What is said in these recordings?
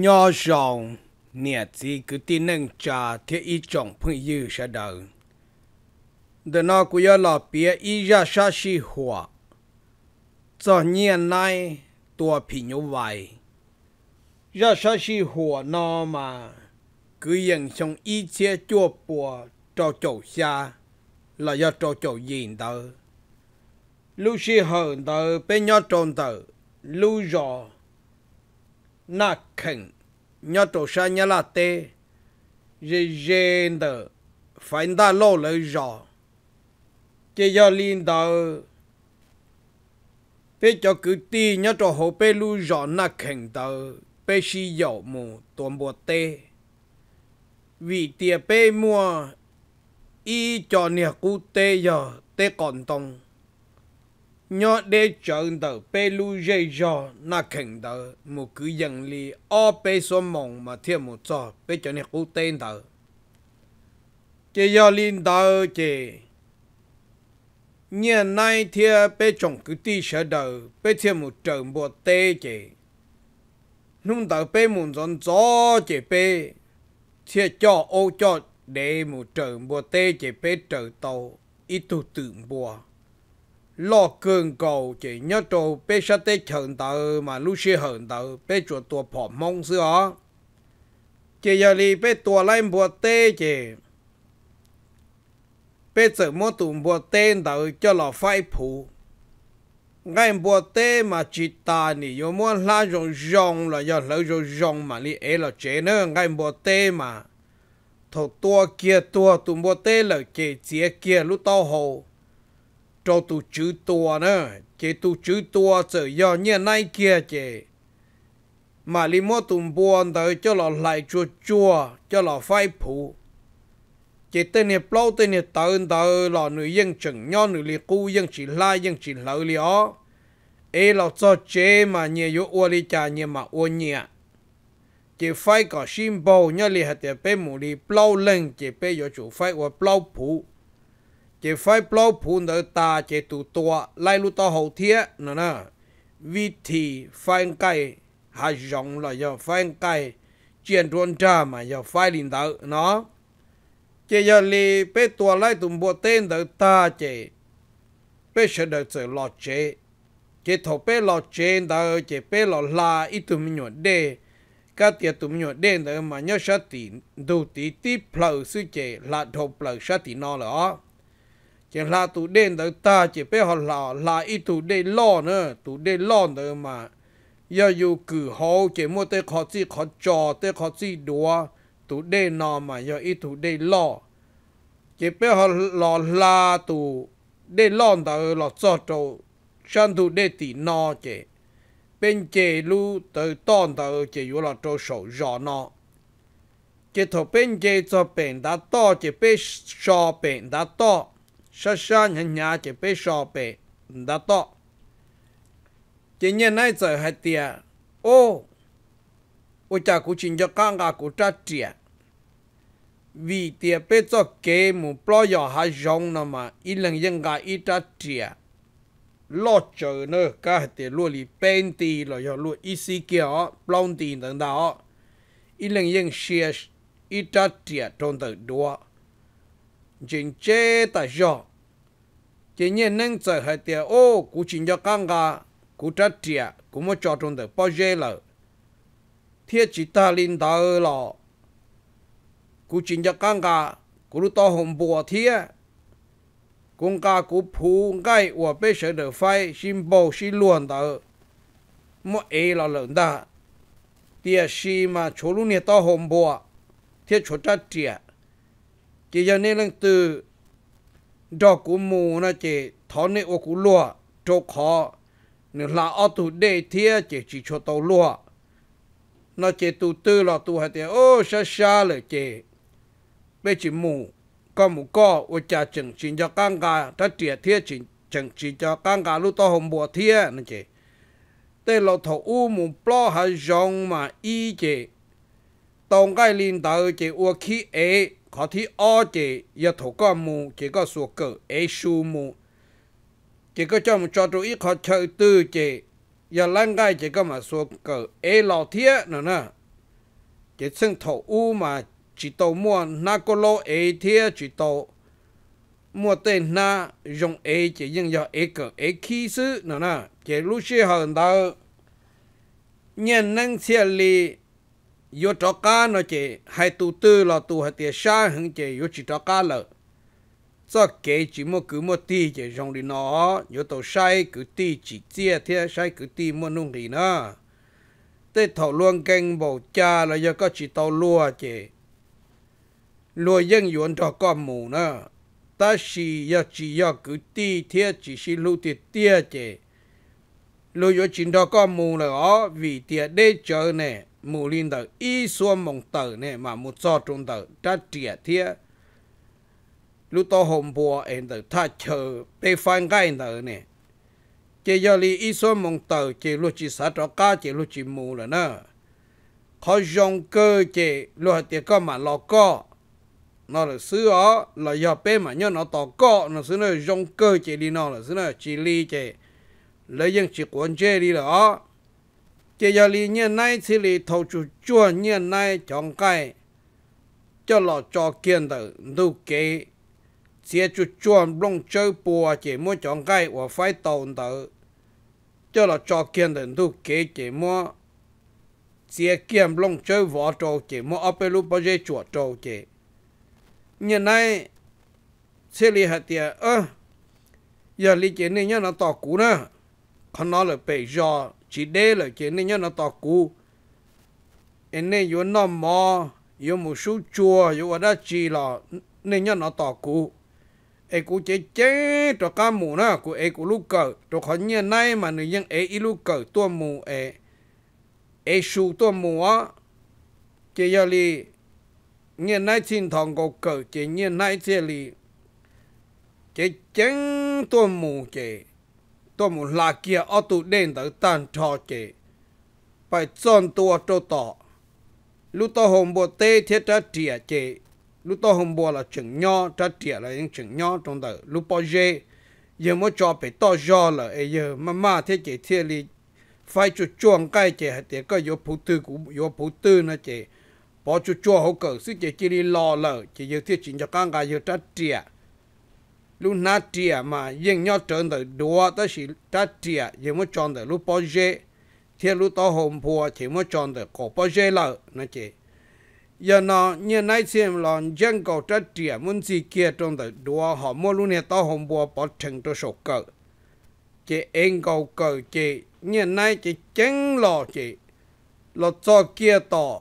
nhỏ giọng, nè chỉ cứ tin nâng trà thế ý trọng phương dư sẽ đời để nó cũng yêu là bia ý ra xa si hòa cho nhiên nay tua phi như vậy ra xa si hòa nó mà cứ yên trong ý chế chua bùa cho chậu xa là do cho chậu gì đó lúc si hờn tờ bên nhau tròn tờ lưu rồi na khen nhớ tổ sa nhớ là tê dê dê đờ phải đa lô lời rõ chế do liên đờ bé cho cứ ti nhớ tổ hồ bê lu rõ na khen đờ bé si dọ mù tuần bộ tê vì tiệp bé mua y cho nhà cụ tê giờ tê còn tông nhỏ để chọn tờ bê lu dây giò na khẩn tờ một cứ dân li o bê số mộng mà thiên một trò bê cho nè cố tên tờ chế do linh tờ chế nhà nay thiên bê chọn cứ ti sợ tờ bê thiên một trận bộ tê chế nung tờ bê muốn dọn gió chế bê thiên cho ô cho để một trận bộ tê chế bê trợ tàu ít tu tưởng bùa lo cường cầu chỉ nhớ trâu bé sát tê hận tờ mà lúc xưa hận tờ bé chuột tua phỏ mông xưa ó chỉ giờ lì bé tua lại bộ tê chỉ bé sợ mua tụm bộ tê tờ cho lò phai phụ ngay bộ tê mà chỉ ta nỉ yo mua la rong rong là do lỡ rong rong mà li ế là chế nữa ngay bộ tê mà thầu tua kia tua tụm bộ tê là chế chia kia lúc tao hồ cho tu chữ tua nữa chế tu chữ tua sợ do như này kia chế mà li mô tùng buồn tới cho lọ lại chua chua cho lọ phai phụ chế tên này bao tên này tơn tờ lọ nữ dân chừng nho nữ li cu dân chỉ la dân chỉ lợi li ó ê lọ cho chế mà nhẹ yếu ua li cha nhẹ mà ua nhẹ chế phai có sim bầu nhớ li hạt tế bê mù li bao lên chế bê yếu chủ phai ua bao phụ chế phải bao phun đỡ ta chế tụ tua lại lu to hậu thiết nữa nè vì thì phải cái hạ giống là do phải cái chuyển tuần tra mà do phải linh đạo nó chế giờ li bé tua lại tụm bộ tên đỡ ta chế bé sẽ đỡ sự lo chế chế thầu bé lo chế đỡ chế bé lo la ít tụm nhỏ đê các tiệt tụm nhỏ đê đỡ mà nhớ sát tiền đủ tí tí plau sư chế là thầu plau sát tiền nó là chỉ là tụ đen tới ta chỉ biết họ là là ít tụ đen lo nữa tụ đen lo nữa mà giờ dù cử hậu chỉ mua tới khó gì khó trò tới khó gì đùa tụ đen nọ mà giờ ít tụ đen lo chỉ biết họ là là tụ đen lo tới là cho trâu sang tụ đen tỷ nọ chỉ bên chế lu tới tòn tới chỉ vừa là cho sổ rõ nọ chỉ thổ bên chế cho bệnh đã to chỉ biết sò bệnh đã to sa sa nhà nhà chỉ bé sọ bé đã to chỉ nhận này giờ hai tia ô ô cha cũng chỉ cho căng cả cũng trả tiền vì tia bé cho kế mu bỏ giờ hai rong nè mà ít lần yên cả ít trả tiền lo chờ nữa cả tia luôn đi bên đi rồi giờ luôn ít xí kia đó, ít lần yên share ít trả tiền trong từ đó chính chế tại do chỉ nhiên nâng giờ hai tiệt ô cú chính cho căng gà cú trát triệt cú mới cho trong được bao giờ lợ thiết chỉ ta linh đạo lọ cú chính cho căng gà cú lúc to hồng bùa thiết cũng cả cú phù ngay và bây giờ được phải xin bầu xin luôn đạo mỗi ấy là lớn đã tiệt gì mà chỗ luôn này to hồng bùa thiết chỗ trát triệt จียนี่เรื่องตือดอกกุมูนะเจทอนนี่อกุลัวโจขอเนื้อลาอตุเดเทีย เจจีโชตลัวนะเจตูตือหลอตูหาเตียโอ้ชาชาเลยเจเปจิมู ก็มูก็วจาจึงจินจะกังกาถ้าเตียเทียจิจึงจินจะกังกาลูกต่อหมบัวเทียนะเจแต่เราถูอู้มปล้อหายองมาอีเจตองไกลลินเตอเจอวขี้เอ có thì ở chế giờ thổ có mù chế có sổ cờ ế su mù chế có cho một cho tôi ít khó chơi tư chế giờ lăn gai chế có mà sổ cờ ế lò thiết nữa nè chế xưng thổ u mà chỉ tàu mua na cô lô ế thiết chỉ tàu mua tên na dùng ế chế nhưng giờ ế cờ ế khí sư nữa nè chế lúc xưa hơn đâu nhân năng xe lì yo cho cá nó chỉ hai tu tư là tu hai tiền sa hưng chỉ yo chỉ cho cá lợ cho kế chỉ mua cứ mua ti chỉ trong đi nó yo tàu sai cứ ti chỉ chia thế sai cứ ti mua nung đi nó tê thầu luôn kênh bầu cha là yo có chỉ tàu lúa chỉ lúa dân yuan cho con mù nó ta chỉ yo chỉ yo cứ ti thế chỉ xin lưu tiệt tia chỉ lưu yo chỉ cho con mù là ó vì tiệt đế chờ nè mù linh tờ y xuân mong tờ nè mà mù cho trung tờ đã trẻ thiê lúc đó hôm bùa em tờ ta chờ bê phan gai tờ nè chỉ giờ li y xuân mong tờ chỉ lúc chì sát cho cá chỉ lúc chì mù là nè khó dùng cơ chỉ lúc tiệc có mà lò có nó là xứ ó là giờ bê mà nhớ nó tỏ có nó xứ nó dùng cơ chỉ đi nó là xứ nó chì li chỉ lấy những chỉ quan chế đi là ó chỉ giờ li nhiên nay chỉ li thầu chủ chua nhiên nay chọn cái cho lọ cho kiên tử đủ kế chỉ chủ chuan long chơi bùa chỉ mua chọn cái và phải tồn tử cho lọ cho kiên tử đủ kế chỉ mua chỉ kiếm long chơi vỏ trâu chỉ mua áp lu bao giờ chuột trâu chỉ nhiên nay chỉ li hạt tiền ơ giờ li chỉ nên nhớ nó tỏ cũ nữa còn nói là bị do chỉ đê là chỉ nên nhớ nó tọt cú em nên yếu nó mò yếu một số chùa yếu ở đó chỉ là nên nhớ nó tọt cú em cũng chế chế cho cá mù nữa của em cũng lúc cờ cho khỏi như này mà người dân em ít lúc cờ tua mù em em su tua mù á chỉ giờ li như này xin thằng cô cờ chỉ như này chỉ li chế chén tua mù chế ตัวมุลาเกียอตุเด่นตัตันทอเจไปจนตัวโตต่อลูกตัวหงบัวเตเทตะเตียเจลูกตัวหงบัวละจึงย่อตะเตียละยังจึงย่อตรงเตอลูกปอเจยังไม่จอไปต่อย่อละเอเยมาม่าเทเจเทลีไฟจุดจ้วงใกล้เจเตก็ยกผู้ตื้อกูยกผู้ตื้อนะเจพอจุดจ้วงเขาเกิดซึ่งเจจีรีรอละเจยังเทจินจะก้างกายยังตะเตีย lúc na tia mà yên nhau trơn đời đua ta chỉ ta tia yên mới chọn đời lu bao giờ thì lu to hồn phù thì mới chọn đời cổ bao giờ là nó chỉ giờ nó như nay xem là dân cầu ta tia muốn gì kia trong đời đua họ mua lu này to hồn phù bỏ chừng cho sổ cờ chị em cầu cờ chị như nay chị chén lò chị lò cho kia tỏ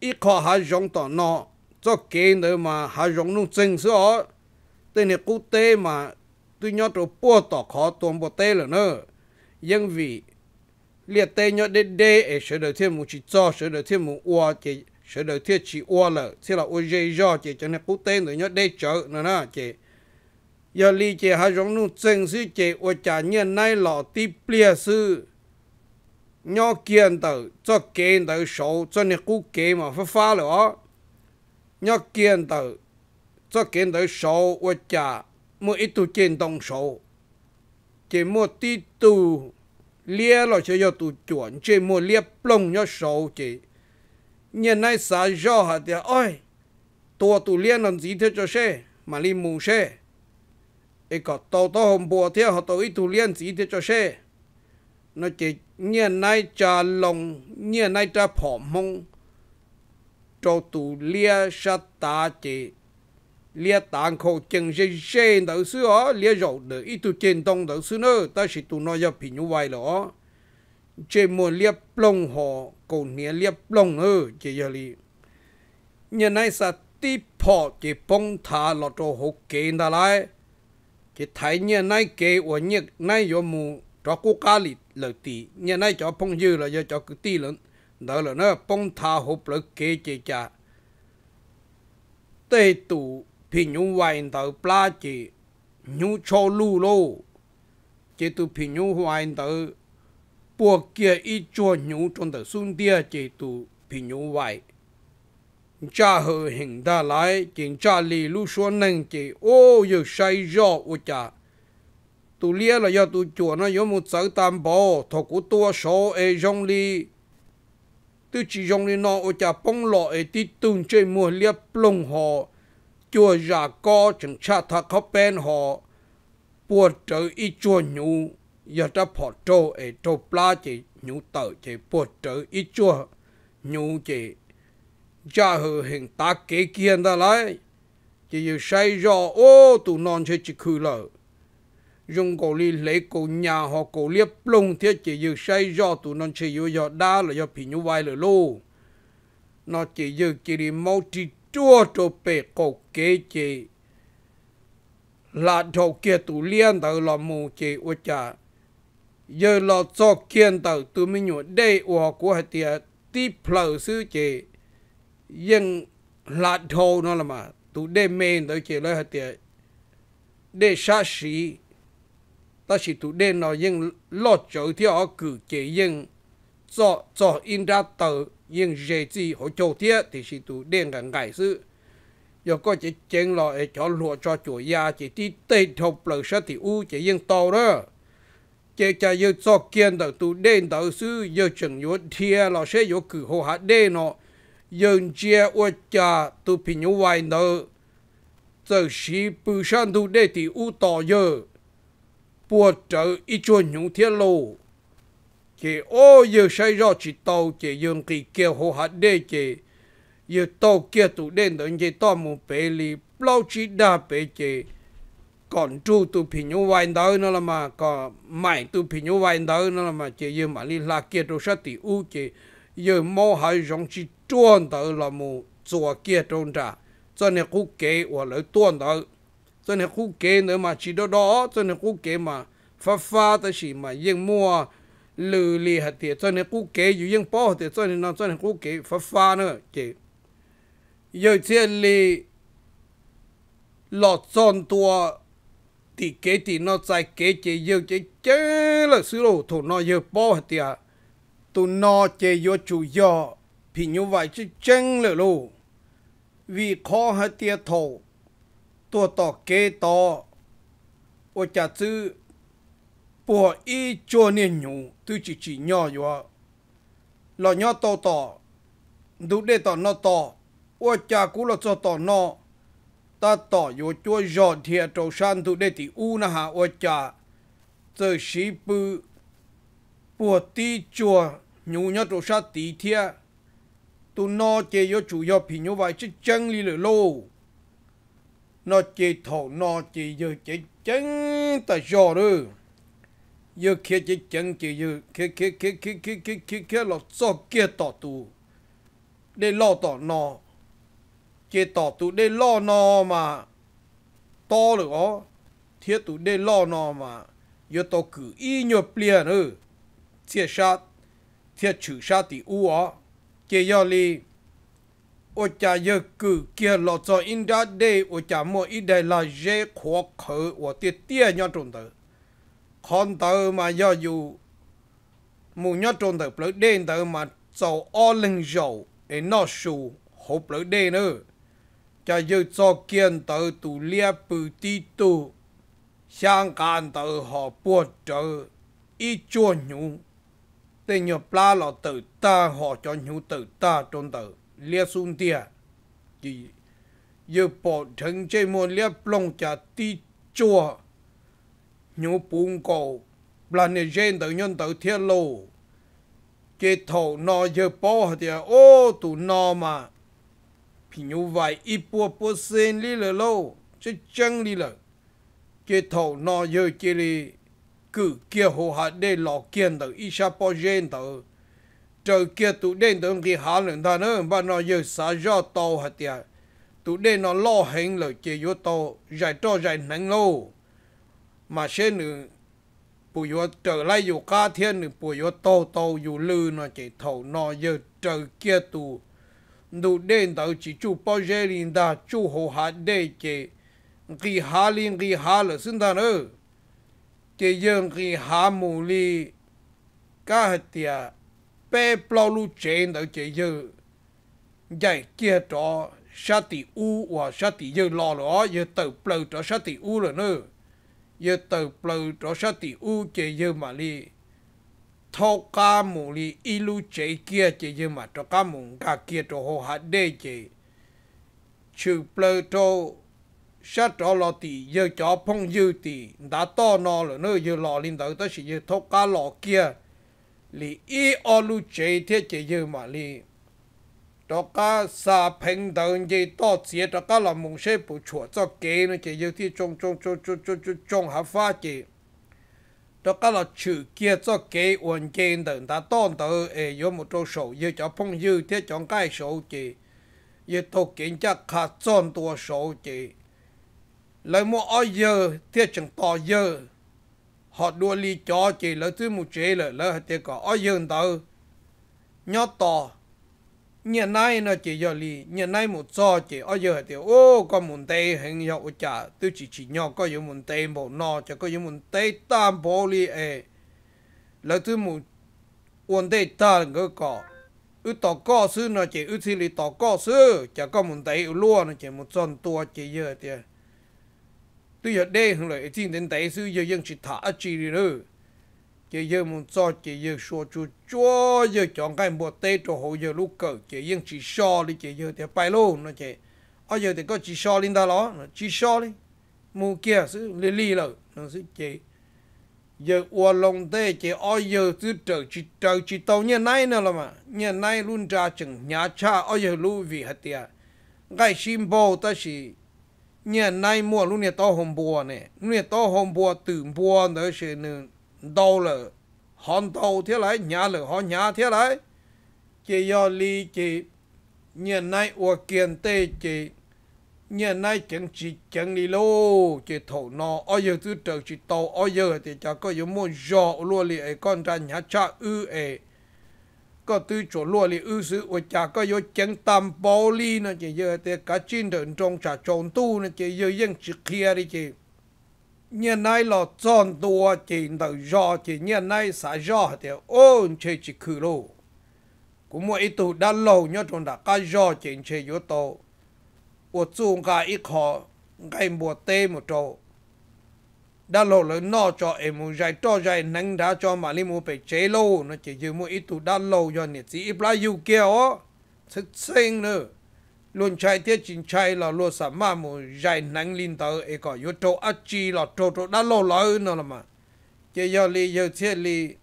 ít khó hạ giống tỏ nó cho kia nữa mà hạ giống nó chân số tên này cụ tế mà tôi nhớ trò bùa tỏ khó tuôn bộ tế là nơ nhưng vì liệt tê nhớ đê đê ở sở đầu thiên mù chỉ cho sở đầu thiên mù ua chỉ sở đầu thiên chỉ ua là thế là ua dây do chỉ cho nên cụ tế nữa nhớ đê chở nữa nè chỉ giờ li chỉ hai giống nụ chân sư chỉ ua trả nhiên nay lọ tí plia sư nhớ kiên tử cho kiên tử số cho nên cụ kế mà phá phá lửa nhớ kiên tử cho kiến tới số và trả mua ít tu trên đồng số chỉ mua tí tu lia lo cho yo tu chuẩn chỉ mua lia plong yo số chỉ nhân nay sa yo hạt ya ơi tua tu làm gì thế cho xe mà li mù xe ấy có tàu tàu hôm bùa thế họ tàu ít tu lia gì thế cho xe nó chỉ nhân nay trả lòng nhân nay trả phỏng mông cho tu lia sát ta chỉ liệt tàn khổ chân dây dây đầu sư ó liệt rậu để ít tu chân tông đầu sư nữa ta chỉ tu nói cho pin như vậy đó chỉ muốn liệt plong họ còn nia liệt plong ơ chỉ giờ li nhà này sa ti phò chỉ bông thả lọt cho hộ kế ta lại chỉ thấy nhà này kế của nhà này có mù cho cô cá lì lợi tì nhà này cho bông dư là cho cứ tì lận đó là nó bông thả hộ lợi kế chỉ cha tây tụ phi nhu hoài tờ pla chỉ nhu cho lu lô chỉ tu phi nhu hoài tờ bùa kia ít cho nhu trong tờ xuân tia chỉ tu phi nhu hoài cha hờ hình đa lại chính cha li lu số nâng chỉ ô yêu say gió ô cha tu lia là do tu chùa nó do một sở tam bò thọ của tua số e dòng li tu chỉ dòng li nó ô cha bông lọ e ti tùng chơi mua lia plong họ chùa già co chẳng cha tha khó bên họ bùa trở y chùa nhú giờ ta phỏ trô ấy trô pla chỉ nhú tờ chỉ bùa trở y chùa nhú chỉ cha hư hình ta kế kiên ta lại chỉ yêu say rõ ô tụ non chơi chì khử lợ dùng cổ li lấy cổ nhà họ cổ liếp lông thiết chỉ yêu say rõ tụ non chơi yêu giờ đa là do phì nhú vai lửa lô nó chỉ yêu chỉ đi mau trì chua cho bê cầu kế chế là thầu kia tù liên tàu là mù chế ua chả giờ là cho kiên tàu tù mình nhuộn đây ua của hạt tìa tí phở sư chế nhưng là thầu nó là mà tù đê mê tàu chế lời hạt tìa đê xa xí ta chỉ tù đê nó nhưng lo chỗ thì họ cử chế nhưng cho cho in ra tàu nhưng dễ gì họ cho tiếc thì chỉ tụ đen gần ngày sự giờ có chỉ chén lo để cho lụa cho chủ gia chỉ đi tây thục lợn sát thì u chỉ yên to đó chỉ cho giờ cho kiên đầu tụ đen đầu sư giờ chừng yếu thia lọ sẽ yếu cử hồ hạ đen nó, giờ chia ô cha tụ pin yếu vài nợ giờ sĩ bù san tụ đen thì u to giờ buộc trở ít chuồn nhúng thiên lô chỉ ô giờ xây ra chỉ tàu chỉ dùng kỳ kia hồ hạt đê chỉ giờ tàu kia tụ đến đó chỉ tàu một bể li bao chỉ đa bể chỉ còn chú tụ phim nhau vài đó nó là mà còn mãi tụ phim nhau vài đó nó là mà chỉ giờ mà li là kia đồ sát thì u chỉ giờ mò hai dòng chỉ chuồn đó là mù chùa kia trôn trà cho nên khu kế và lấy tuôn đó cho nên khu kế nữa mà chỉ đó đó cho nên khu kế mà phát phát tới chỉ mà yên mua lư lì hạt tiệt cho nên cú kế dù yên bỏ tiệt cho nên nó cho nên cú kế phá phá nữa chị giờ chia lì lọt son tua thì kế thì nó sai kế chị giờ chị chế là sứ đồ thủ nó giờ bỏ hạt tiệt tụ nó chế vô chủ do thì như vậy chứ chân là lù vì khó hạt tiệt thổ tua tỏ kế tỏ ô chả chứ bỏ y cho nên nhung tôi chỉ chỉ nhỏ nhỏ lò nhỏ to to đủ để to nó to ua cha cú lò cho to nó ta to yo chua giò thiệt trâu san đủ để thì u na ha ua cha giờ sĩ bự bùa tí chùa nhú nhá trâu sa tí thiệt tu nó chê yo chủ yo phi nhú vậy chứ chân li lửa lô nó chê thổ nó chê giờ chê chân ta giò rồi yêu kia chỉ chân chỉ yêu kia kia kia kia kia kia kia kia lọ cho kia tỏ tù để lọ tỏ nọ kia tỏ tù để lọ nọ mà to được ó thiết tù để lọ nọ mà yêu tỏ cử y nhọ plien ừ thiết sát thiết chữ sát thì u ó kia yêu li ô cha yêu cử kia lọ cho in ra để ô cha mua ít đây là dễ khó khởi ô tiết tia nhọ trộn tới con tờ mà do dù mù nhớ trôn tờ bỡ đen tờ mà sau o linh dầu để nó sù hộp bỡ đen nữa cho dự cho kiên tờ tù lia bự tí tù sang can tờ họ buộc trợ ít chua nhung tên nhờ pla lọ tự ta họ cho nhú tự ta trôn tự lia sun tia chỉ giờ bỏ thân chơi mua lia plong cho ti chua nhu bụng cổ là nè gen tự nhân tự thiên lù chế thổ nó giờ bó hả tìa ô tụ nó mà phí nhu vài ít bùa bùa xên lý lờ lô chứ chân lý lờ chế thổ nó giờ kia, lý cử kia hồ hạ đê lọ kiên tự ít xa bó gen tự trời kia tụ đen tự kỳ hạ lượng ta nữa bà nó giờ xả do tàu hả tụ đen nó lo hẹn lờ kia vô tàu giải trò giải nắng lâu mà xe nữ bù yếu trở lại yếu cá thiên nữ bù yếu tô tô yếu lư nó chỉ thầu nó yếu trở kia tù đủ đến đầu chỉ chú bao giờ linh đa chế kỳ hà linh kỳ hà là xin ta nữa chế dân kỳ hà mù li cá hạt tia bé bao lu chế chế dơ dạy kia trò sát tỷ u và sát tỷ dơ lo lo dơ tờ bao trò sát tỷ u rồi nữa giờ từ bờ cho sao thì u chế giờ mà li thâu cá mù đi ilu chế kia chế giờ mà cho cá mù cá kia cho hồ hạt đê chế trừ bờ cho sao cho lo thì giờ cho phong dư thì đã to nó rồi nữa giờ lo lên tới tới sẽ giờ thâu cá lò kia li i ô lu chế thế chế giờ mà li cho cái sa phèn đầu gì đó chỉ cho cái là mùng xe bộ chùa cho kế nó chỉ yêu thích trong trong trong trong trong trong trong hạ pha chỉ cho cá là chủ kia cho kế hoàn chỉnh đầu ta tôn đầu ấy có một chỗ số yêu cho phong yêu thế trong cái sổ chỉ yêu tổ kiến cho khá tròn tua số chỉ lấy một ở giờ thế chẳng to giờ họ đua lý cho chỉ lấy thứ một chế là lấy hạt tiền có ở giờ đầu nhớ to nhận nay nó chỉ giờ li nhận nay một cho chỉ ở giờ thì ô có muốn tay hình hiệu trả tôi chỉ chỉ nhỏ có những muốn tay bộ nọ cho có những muốn tay tam bộ lì ê là thứ một vấn tay ta cái có ư tỏ có sư nó chỉ ư thì li tỏ có sư chả có muốn tay ư luôn nó chỉ một tròn tua chỉ giờ thì tôi giờ đây hằng lại tin đến tay sư giờ vẫn chỉ thả chỉ đi nữa chỉ giờ muốn cho chỉ giờ số chú cho giờ chọn cái bộ tê cho hồ giờ lúc cờ chỉ yên chỉ so đi chỉ giờ thì bài luôn nó chỉ ở giờ thì có chỉ so lên đó nó chỉ so đi mua kia sự lì lì rồi nó sự chỉ giờ ua lòng tê chỉ ở giờ cứ trở chỉ trở chỉ tàu như này nữa là mà như này luôn ra chừng nhà cha ở giờ lưu vị hết tiệt cái sim bò ta chỉ như này mua luôn như to hồng bùa này như to hồng bùa từ bùa nữa sẽ nữa đầu là hòn đầu thế lại nhà là hòn nhà thế lại chỉ do lý chỉ nhận nay ủa kiện tê chỉ nhận nay chẳng chỉ chẳng lý lô chỉ thổ nó ở giờ thứ trở chỉ tàu ở giờ thì chả có giống muốn dọ luôn lì ấy con ra nhà cha ư ấy có tư chỗ luôn lì ư sự ủa chả có giống chẳng tam bao ly nó chỉ giờ thì cả chín đợn trong chả tròn tu nó chỉ giờ vẫn chỉ kia đi chỉ như nay là chọn tua chỉ đầu gió chỉ như nay xả gió thì ôn chơi chỉ khử lô cũng mỗi ít tụ đã lâu nhớ trong đã cá gió chỉ chơi yếu tố của chung cả ít khó ngày mùa tê một chỗ đã lâu lỡ nó cho em muốn dạy cho dạy nắng đã cho mà li mua phải chế lâu nó chỉ dư mỗi ít tụ đã lâu cho nhiệt chỉ ít lá yêu kia ó thức sinh nữa luôn chạy tiết chính chạy là luôn sợ mà mù dài nắng lên tờ ấy có yếu tố ác chi là trâu trâu đã lâu lâu nữa là mà chỉ giờ li giờ thiết li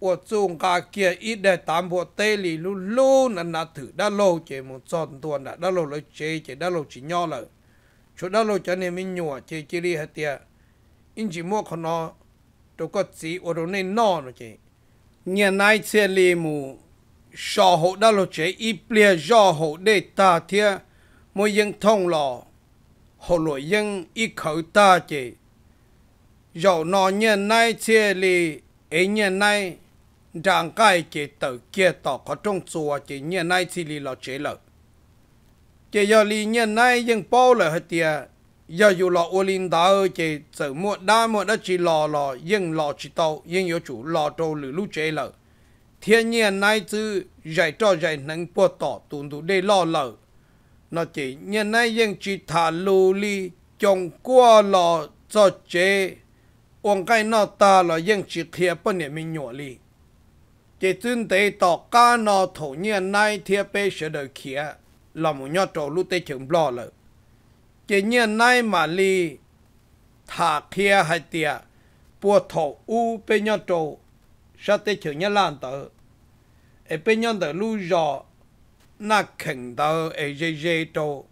ở chung cả kia ít để tạm bộ tê li luôn luôn nà nà thử đã lâu chỉ một tròn tuần đã đã lâu lâu chế chỉ đã lâu chỉ nhỏ là chỗ đã lâu cho nên mình nhua chỉ chỉ li hết tiệt in chỉ mua con nó đâu có gì ở đâu nên nọ nữa chỉ nhà này thiết li mù sọ hộ đã lộ chế y plea do hộ đề ta thia mỗi dân thông lò hộ lộ dân y khẩu ta chế dầu nọ nhân nay chế lì ấy nhân nay đang cái chế tự kia tỏ có trong chùa chế nhân nay chỉ lì lò chế lợ, chế giờ lì nhân nay dân bao lợ hết tiệt giờ dù lò ô linh đã ơi chế tự mua đa mua đã chế lò lò dân lò chế tàu dân yếu chủ lò trâu lử lú chế lợ thiên nhiên nay chứ giải cho giải nâng bộ tỏ tùn tù đê lo lợ. Nó chỉ nhân nay dân chỉ thả lù li chồng qua lò cho chế. Ông cái nó ta là dân chỉ khía bất niệm mình nhỏ li. Chỉ chân tế tỏ ca nó thổ nhiên nay thiê bê sẽ đời khía là một nhỏ trò lũ tế chừng lo lợ. Chỉ nhiên nay mà li thả khía hai tìa bộ thổ u bê nhỏ trò sao tới chữ nhá lan tờ ở bên nhân tờ lưu rõ na khẩn tờ ở dê dê chỗ,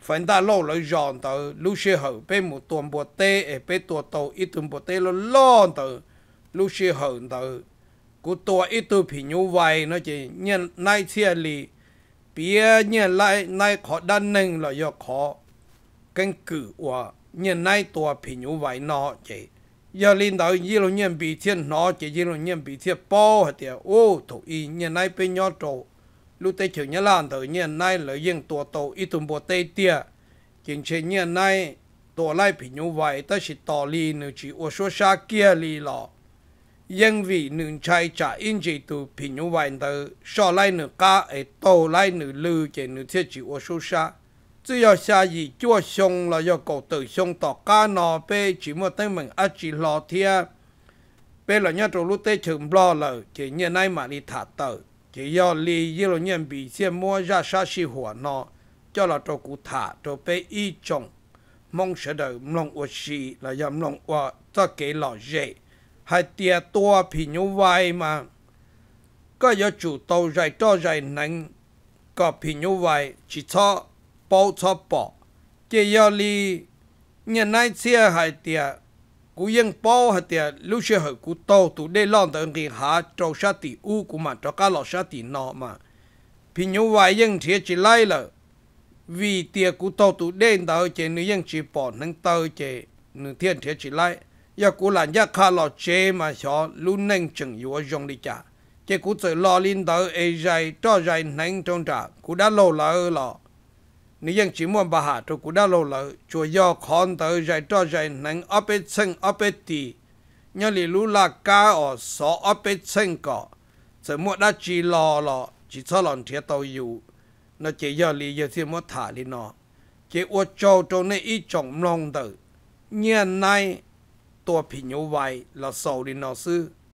phần ta lô lô giòn tờ lưu sư hậu bên một tuần bộ tê ở bên tuần tàu ít tuần bộ tê lô lô tờ lưu sư hậu tờ của tua ít tu phỉ nhu vậy nó chỉ nhân nay chia lì bia nhân lại nay khó đan nâng là do khó canh cử của nhân nay tua phỉ nhu vậy nó chỉ giờ lên đầu như là nhân bị thiên nó chỉ như là nhân bị thiên bao hết tiệt ô thủ y nhân này bên nhau trộn lúc tới chữ nhân làm thử nhân này là nhân tổ tổ ít tụng bộ tây tiệt chính chế nhân này tổ lại bị như vậy ta chỉ tỏ li nữ chỉ ô số xa kia li lọ nhân vị nữ trai trả in chỉ tu bị như vậy từ so lại nữ ca ấy tổ lại nữ lư chỉ nữ thiết chỉ ô số xa 只要下雨做凶了，要搞对凶到家那边，全部对门一起落天。bây giờ nhớ lúc tết chừng lo lờ chỉ như nay mà đi thả tờ chỉ do li như là nhân bị xem mua ra sa si hỏa nó cho là cho cụ thả cho bé y chồng mong sẽ đợi mong ua là do mong cho kế lọ dễ hai tia tua thì như mà có do chủ tàu dạy cho dạy nắng có thì như chỉ cho bộ cho bộ chỉ yêu li nhân nay chia hai tiệt cú yên bộ hai tiệt lúc xưa hồi cú tụ đê lon tới người hạ trâu sa tỷ u mà cho lọ sa tỷ mà vì như vậy yên thiệt chỉ lấy là vì tiệt cú to tụ đê tới chỉ nữ yên chỉ bỏ nâng tới chỉ nữ thiên thiệt chỉ lấy giờ cú làm giá cá lọ chế mà cho lúc nâng chừng yếu dùng đi chả chỉ cú tự lo lên tới ai dạy cho dạy nâng trả cú đã lâu lỡ lọ 你用只么把下就古大路了，就要看到在到在能阿别称阿别地，你例如拉家哦所阿别称个，怎么那只老了，只出两天都有，那只要你有什么塔哩呢？只我做到那一种弄的，原来多朋友外老少的老师。